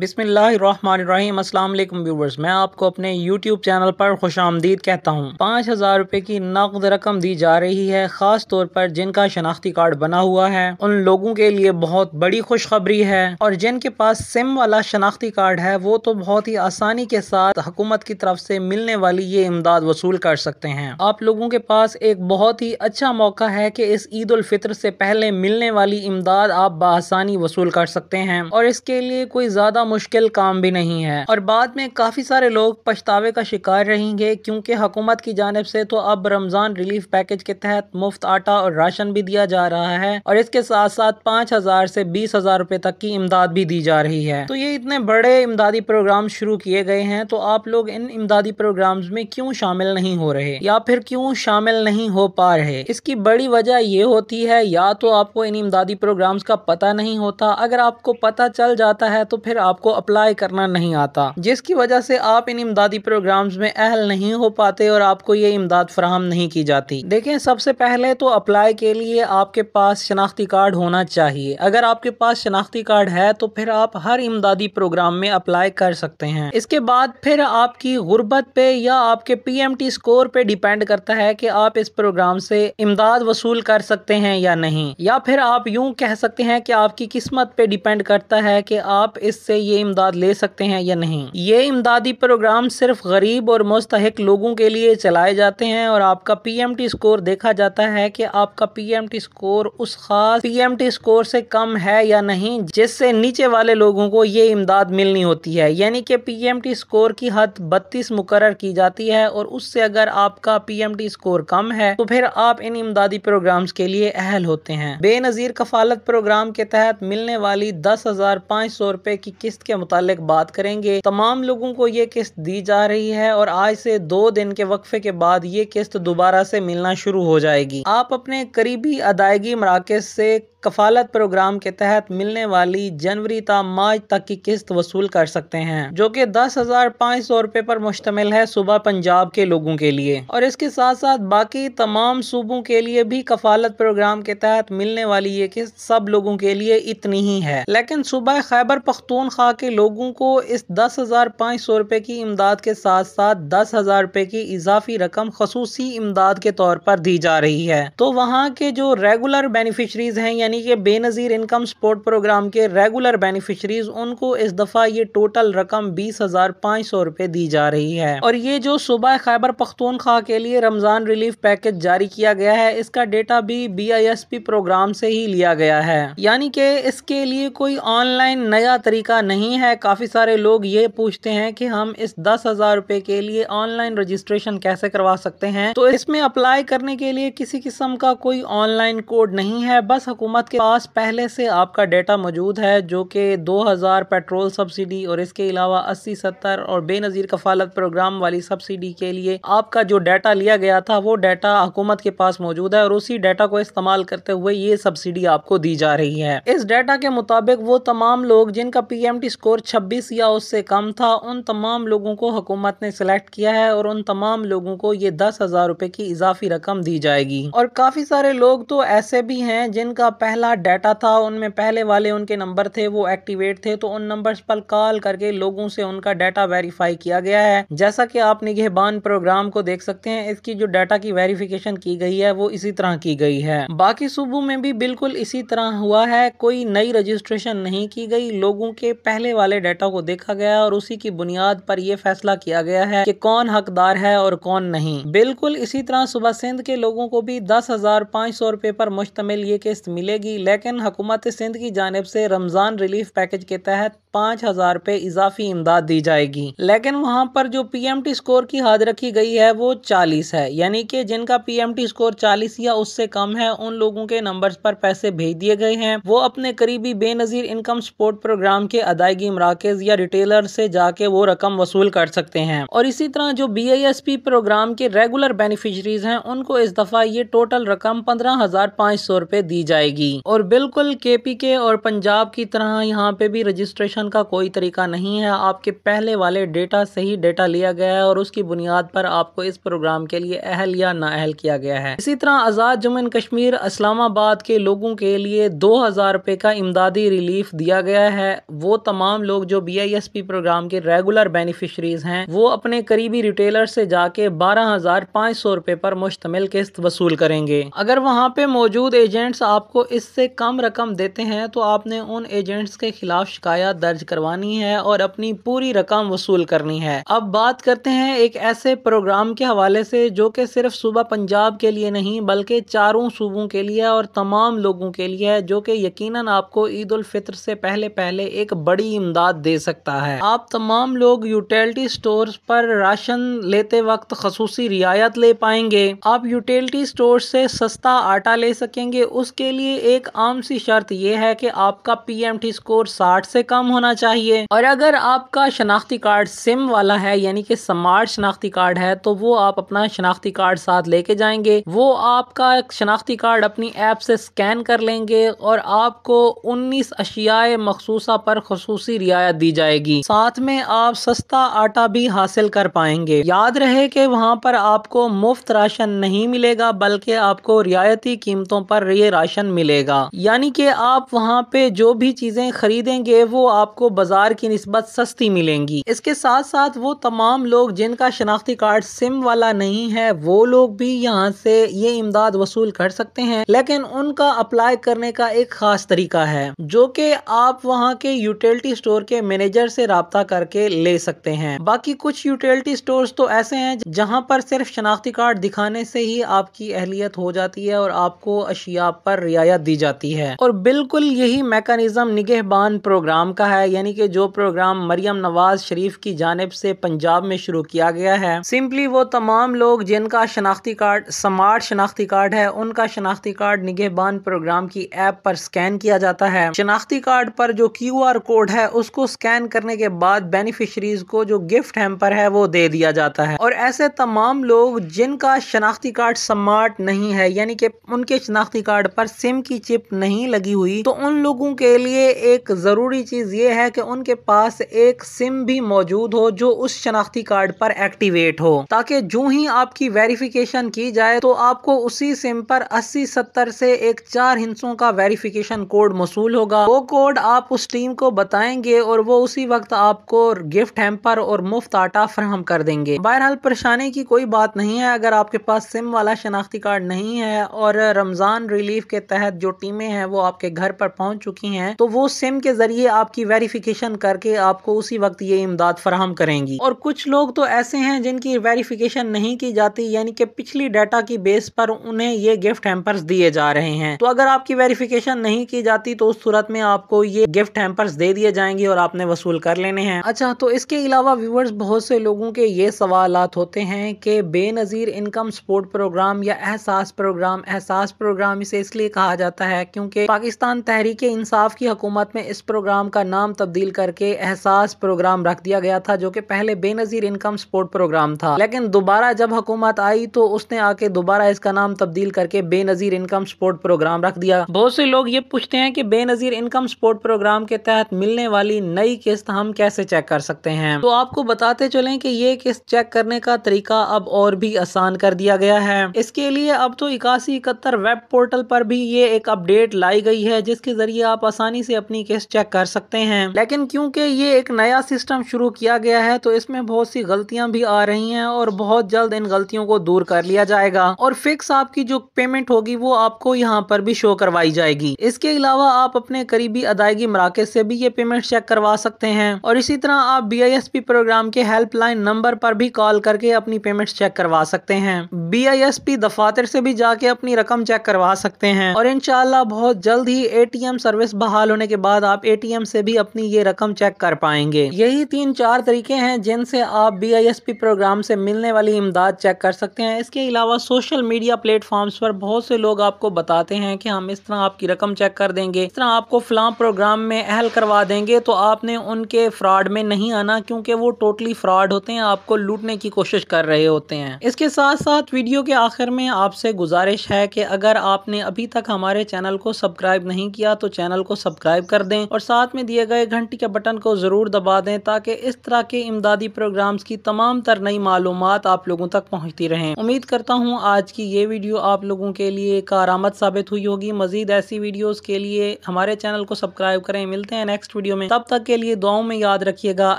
बिसमीम अल्लाम व्यूवर्स मैं आपको अपने यूट्यूब चैनल पर खुश आमदीद कहता हूँ पाँच हज़ार रुपये की नकद रकम दी जा रही है ख़ास तौर पर जिनका शनाख्ती कार्ड बना हुआ है उन लोगों के लिए बहुत बड़ी खुशखबरी है और जिनके पास सिम वाला शनाख्ती कार्ड है वो तो बहुत ही आसानी के साथ हुकूमत की तरफ से मिलने वाली ये इमदाद वसूल कर सकते हैं आप लोगों के पास एक बहुत ही अच्छा मौका है कि इस ईद फितर से पहले मिलने वाली इमदाद आप बसानी वसूल कर सकते हैं और इसके लिए कोई ज़्यादा इतना मुश्किल काम भी नहीं है और बाद में काफ़ी सारे लोग पछतावे का शिकार रहेंगे क्योंकि हुकूमत की जानब से तो अब रमज़ान रिलीफ पैकेज के तहत मुफ्त आटा और राशन भी दिया जा रहा है और इसके साथ साथ पांच हज़ार से बीस हज़ार रुपये तक की इमदाद भी दी जा रही है तो ये इतने बड़े इमदादी प्रोग्राम शुरू किए गए हैं तो आप लोग इन इमदादी प्रोग्राम में क्यूँ शामिल नहीं हो रहे या फिर क्यूँ शामिल नहीं हो पा रहे इसकी बड़ी वजह ये होती है या तो आपको इन इमदादी प्रोग्राम का पता नहीं होता अगर आपको पता चल जाता है तो फिर आप आपको अप्लाई करना नहीं आता जिसकी वजह से आप इन इमदादी प्रोग्राम में अहल नहीं हो पाते और आपको ये इमदाद फ्राहम नहीं की जाती देखें सबसे पहले तो अप्लाई के लिए आपके पास शनाख्ती कार्ड होना चाहिए अगर आपके पास शनाख्ती कार्ड है तो फिर आप हर इमदादी प्रोग्राम में अप्लाई कर सकते हैं इसके बाद फिर आपकी गुर्बत पे या आपके टी स्कोर पे डिपेंड करता है की आप इस प्रोग्राम से इमदाद वसूल कर सकते हैं या नहीं या फिर आप यूं कह सकते हैं कि आपकी किस्मत पे डिपेंड करता है कि आप इससे ये इमदाद ले सकते हैं या नहीं ये इमदादी प्रोग्राम सिर्फ गरीब और मुस्तक लोगों के लिए चलाए जाते हैं और आपका पीएमटी स्कोर देखा जाता है कि आपका पीएमटी स्कोर उस खास पीएमटी स्कोर से कम है या नहीं जिससे नीचे वाले लोगों को ये इमदाद मिलनी होती है यानी कि टी स्कोर की हद बत्तीस मुकर की जाती है और उससे अगर आपका टी स्कोर कम है तो फिर आप इन इमदादी प्रोग्राम के लिए अहल होते हैं बेनजीर कफालत प्रोग्राम के तहत मिलने वाली दस हजार पाँच सौ रुपए की किस्त के मुतालिक बात करेंगे तमाम लोगों को ये किस्त दी जा रही है और आज से दो दिन के वक्फे के बाद ये किस्त दोबारा से मिलना शुरू हो जाएगी आप अपने करीबी अदायगी मराकज से कफालत प्रोग्राम के तहत मिलने वाली जनवरी ता मार्च तक की किस्त वसूल कर सकते हैं जो कि दस हजार पाँच सौ रुपए पर मुश्तमिल है सुबह पंजाब के लोगों के लिए और इसके साथ साथ बाकी तमाम सूबों के लिए भी कफालत प्रोग्राम के तहत मिलने वाली ये किस्त सब लोगों के लिए इतनी ही है लेकिन सुबह खैबर खा के लोगों को इस दस हजार पाँच सौ रुपए की इमदाद के साथ साथ दस हजार रुपए की इजाफी रकम खसूसी इमदाद के तौर पर दी जा रही है तो वहाँ के जो रेगुलर बेनिफिशरीज हैं यानी यानी कि बेनज़ीर इनकम सपोर्ट प्रोग्राम के रेगुलर बेनिफिशरीज उनको इस दफ़ा ये टोटल रकम बीस हज़ार पाँच सौ रुपये दी जा रही है और ये जो सुबह खैबर पख्तूनख्वा के लिए रमज़ान रिलीफ पैकेज जारी किया गया है इसका डेटा भी B I S P programme से ही लिया गया है यानी कि इसके लिए कोई ऑनलाइन नया तरीका नहीं है काफ़ी सारे लोग ये पूछते हैं कि हम इस दस हज़ार रुपये के लिए ऑनलाइन रजिस्ट्रेशन कैसे करवा सकते हैं तो इसमें अप्लाई करने के लिए किसी किस्म का कोई ऑनलाइन कोड नहीं है बस हुकूमत के पास पहले से आपका डेटा मौजूद है जो कि 2000 पेट्रोल सब्सिडी और इसके अलावा 80 सत्तर और बेनज़ीर कफालत प्रोग्राम वाली सब्सिडी के लिए आपका जो डाटा लिया गया था वो डाटा हुकूमत के पास मौजूद है और उसी डाटा को इस्तेमाल करते हुए ये सब्सिडी आपको दी जा रही है इस डाटा के मुताबिक वो तमाम लोग जिनका पी स्कोर छब्बीस या उससे कम था उन तमाम लोगों को हुकूमत ने सिलेक्ट किया है और उन तमाम लोगों को ये दस हज़ार रुपये की इजाफी रकम दी जाएगी और काफ़ी सारे लोग तो ऐसे भी हैं जिनका पहले पहला डाटा था उनमें पहले वाले उनके नंबर थे वो एक्टिवेट थे तो उन नंबर्स पर कॉल करके लोगों से उनका डाटा वेरीफाई किया गया है जैसा कि आप निगहबान प्रोग्राम को देख सकते हैं इसकी जो डाटा की वेरिफिकेशन की गई है वो इसी तरह की गई है बाकी सूबों में भी बिल्कुल इसी तरह हुआ है कोई नई रजिस्ट्रेशन नहीं की गई लोगों के पहले वाले डाटा को देखा गया और उसी की बुनियाद पर यह फैसला किया गया है की कौन हकदार है और कौन नहीं बिल्कुल इसी तरह सुबह सिंध के लोगों को भी दस हजार पाँच सौ रुपए पर मुश्तमिल ये किस्त मिलेगी जाएगी लेकिन हुकूमत सिंध की जानब से रमज़ान रिलीफ पैकेज के तहत पाँच हज़ार रुपये इजाफी इमदाद दी जाएगी लेकिन वहाँ पर जो पी एम टी स्कोर की हद रखी गई है वो चालीस है यानी कि जिनका पी एम टी स्कोर चालीस या उससे कम है उन लोगों के नंबर पर पैसे भेज दिए गए हैं वो अपने करीबी बेनज़ीर इनकम सपोर्ट प्रोग्राम के अदायगी मराकज़ या रिटेलर से जाके वो रकम वसूल कर सकते हैं और इसी तरह जो B I S P programme के रेगुलर बेनिफिशरीज हैं उनको इस दफ़ा ये टोटल रकम पंद्रह हज़ार पाँच सौ रुपए दी जाएगी जाएगी और बिल्कुल केपीके और पंजाब की तरह यहाँ पे भी रजिस्ट्रेशन का कोई तरीका नहीं है आपके पहले वाले डेटा से ही डेटा लिया गया है और उसकी बुनियाद पर आपको इस प्रोग्राम के लिए अहल या ना अहल किया गया है इसी तरह आज़ाद जम्मू एंड कश्मीर इस्लामाबाद के लोगों के लिए दो हज़ार रुपये का इमदादी रिलीफ दिया गया है वो तमाम लोग जो B I S P programme के रेगुलर बेनिफिशरीज हैं वो अपने करीबी रिटेलर से जाके बारह हजार पाँच सौ रुपये पर मुश्तमिल किस्त वसूल करेंगे अगर वहाँ पे मौजूद एजेंट्स आपको इससे कम रकम देते हैं तो आपने उन एजेंट्स के खिलाफ शिकायत दर्ज करवानी है और अपनी पूरी रकम वसूल करनी है अब बात करते हैं एक ऐसे प्रोग्राम के हवाले से जो कि सिर्फ सुबह पंजाब के लिए नहीं बल्कि चारों सूबों के लिए और तमाम लोगों के लिए है जो कि यकीन आपको ईद उल फितर से पहले पहले एक बड़ी इमदाद दे सकता है आप तमाम लोग यूटिलिटी स्टोर पर राशन लेते वक्त खसूसी रियायत ले पाएंगे आप यूटिलिटी स्टोर से सस्ता आटा ले सकेंगे उसके लिए एक आम सी शर्त यह है कि आपका पी स्कोर 60 से कम होना चाहिए और अगर आपका शनाख्ती कार्ड सिम वाला है यानी कि स्मार्ट शनाख्ती कार्ड है तो वो आप अपना शनाख्ती कार्ड साथ लेके जाएंगे वो आपका शनाख्ती कार्ड अपनी ऐप से स्कैन कर लेंगे और आपको उन्नीस अशियाए मखसूसा पर खसूस रियायत दी जाएगी साथ में आप सस्ता आटा भी हासिल कर पाएंगे याद रहे की वहाँ पर आपको मुफ्त राशन नहीं मिलेगा बल्कि आपको रियायती कीमतों पर ये राशन मिलेगा मिलेगा यानी कि आप वहाँ पे जो भी चीज़ें खरीदेंगे वो आपको बाजार की नस्बत सस्ती मिलेंगी इसके साथ साथ वो तमाम लोग जिनका शनाख्ती कार्ड सिम वाला नहीं है वो लोग भी यहाँ से ये इमदाद वसूल कर सकते हैं लेकिन उनका अप्लाई करने का एक खास तरीका है जो कि आप वहाँ के यूटिलिटी स्टोर के मैनेजर से रबता करके ले सकते हैं बाकी कुछ यूटिलिटी स्टोर तो ऐसे हैं जहाँ पर सिर्फ शनाख्ती कार्ड दिखाने से ही आपकी अहलियत हो जाती है और आपको अशिया पर रियायत दी जाती है और बिल्कुल यही मेकानिज्म निगहबान प्रोग्राम का है यानी कि जो प्रोग्राम मरियम नवाज शरीफ की जानब से पंजाब में शुरू किया गया है सिंपली वो तमाम लोग जिनका शनाख्ती कार्ड स्मार्ट शनाख्ती कार्ड है उनका शनाख्ती कार्ड निगहबान प्रोग्राम की ऐप पर स्कैन किया जाता है शनाख्ती कार्ड पर जो क्यू आर कोड है उसको स्कैन करने के बाद बेनिफिशरीज को जो गिफ्ट हेम्पर है वो दे दिया जाता है और ऐसे तमाम लोग जिनका शनाख्ती कार्ड स्मार्ट नहीं है यानी कि उनके शनाख्ती कार्ड पर सिम की की चिप नहीं लगी हुई तो उन लोगों के लिए एक ज़रूरी चीज़ ये है कि उनके पास एक सिम भी मौजूद हो जो उस शनाख्ती कार्ड पर एक्टिवेट हो ताकि जो ही आपकी वेरिफिकेशन की जाए तो आपको उसी सिम पर अस्सी सत्तर से एक चार हिंसों का वेरिफिकेशन कोड मौसू होगा वो कोड आप उस टीम को बताएंगे और वो उसी वक्त आपको गिफ्ट हेम्पर और मुफ्त आटा फ्राहम कर देंगे बहरहाल परेशानी की कोई बात नहीं है अगर आपके पास सिम वाला शनाख्ती कार्ड नहीं है और रमज़ान रिलीफ के तहत जो टीमें हैं वो आपके घर पर पहुंच चुकी हैं तो वो सिम के जरिए आपकी वेरिफिकेशन करके आपको उसी वक्त ये इमदाद फराहम करेंगी और कुछ लोग तो ऐसे हैं जिनकी वेरिफिकेशन नहीं की जाती यानी कि पिछली डाटा की बेस पर उन्हें ये गिफ्ट हेम्पर्स दिए जा रहे हैं तो अगर आपकी वेरिफिकेशन नहीं की जाती तो उस सूरत में आपको ये गिफ्ट हेम्पर्स दे दिए जाएंगे और आपने वसूल कर लेने हैं अच्छा तो इसके अलावा व्यूवर्स बहुत से लोगों के ये सवाल होते हैं कि बेनज़ीर इनकम सपोर्ट प्रोग्राम या एहसास प्रोग्राम एहसास प्रोग्राम इसे इसलिए कहा जाता जाता है क्योंकि पाकिस्तान तहरीक इंसाफ की हकूमत में इस प्रोग्राम का नाम तब्दील करके एहसास प्रोग्राम रख दिया गया था जो कि पहले बेनजीर इनकम सपोर्ट प्रोग्राम था लेकिन दोबारा जब हकूमत आई तो उसने आके दोबारा इसका नाम तब्दील करके बेनजीर इनकम सपोर्ट प्रोग्राम रख दिया बहुत से लोग ये पूछते हैं कि बेनजीर इनकम सपोर्ट प्रोग्राम के तहत मिलने वाली नई किस्त हम कैसे चेक कर सकते हैं तो आपको बताते चले कि ये किस्त चेक करने का तरीका अब और भी आसान कर दिया गया है इसके लिए अब तो इक्यासी इकहत्तर वेब पोर्टल पर भी ये एक अपडेट लाई गई है जिसके ज़रिए आप आसानी से अपनी केस चेक कर सकते हैं लेकिन क्योंकि ये एक नया सिस्टम शुरू किया गया है तो इसमें बहुत सी गलतियां भी आ रही हैं और बहुत जल्द इन गलतियों को दूर कर लिया जाएगा और फिक्स आपकी जो पेमेंट होगी वो आपको यहाँ पर भी शो करवाई जाएगी इसके अलावा आप अपने करीबी अदायगी मराकज से भी ये पेमेंट चेक करवा सकते हैं और इसी तरह आप बी प्रोग्राम के हेल्पलाइन नंबर पर भी कॉल करके अपनी पेमेंट चेक करवा सकते हैं बी दफातर से भी जाके अपनी रकम चेक करवा सकते हैं और इन इनशाला बहुत जल्द ही एटीएम सर्विस बहाल होने के बाद आप एटीएम से भी अपनी ये रकम चेक कर पाएंगे यही तीन चार तरीके हैं जिनसे आप बी प्रोग्राम से मिलने वाली इमदाद चेक कर सकते हैं इसके अलावा सोशल मीडिया प्लेटफॉर्म्स पर बहुत से लोग आपको बताते हैं कि हम इस तरह आपकी रकम चेक कर देंगे इस तरह आपको फ्लाम प्रोग्राम में अहल करवा देंगे तो आपने उनके फ्रॉड में नहीं आना क्योंकि वो टोटली फ्रॉड होते हैं आपको लूटने की कोशिश कर रहे होते हैं इसके साथ साथ वीडियो के आखिर में आपसे गुजारिश है कि अगर आपने अभी तक हमारे हमारे चैनल को सब्सक्राइब नहीं किया तो चैनल को सब्सक्राइब कर दें और साथ में दिए गए घंटी के बटन को ज़रूर दबा दें ताकि इस तरह के इमदादी प्रोग्राम्स की तमाम तर नई मालूम आप लोगों तक पहुँचती रहे उम्मीद करता हूँ आज की ये वीडियो आप लोगों के लिए कारामद साबित हुई होगी मजीद ऐसी वीडियोज़ के लिए हमारे चैनल को सब्सक्राइब करें मिलते हैं नेक्स्ट वीडियो में तब तक के लिए दुआओं में याद रखिएगा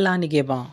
अल्लाह निगेबा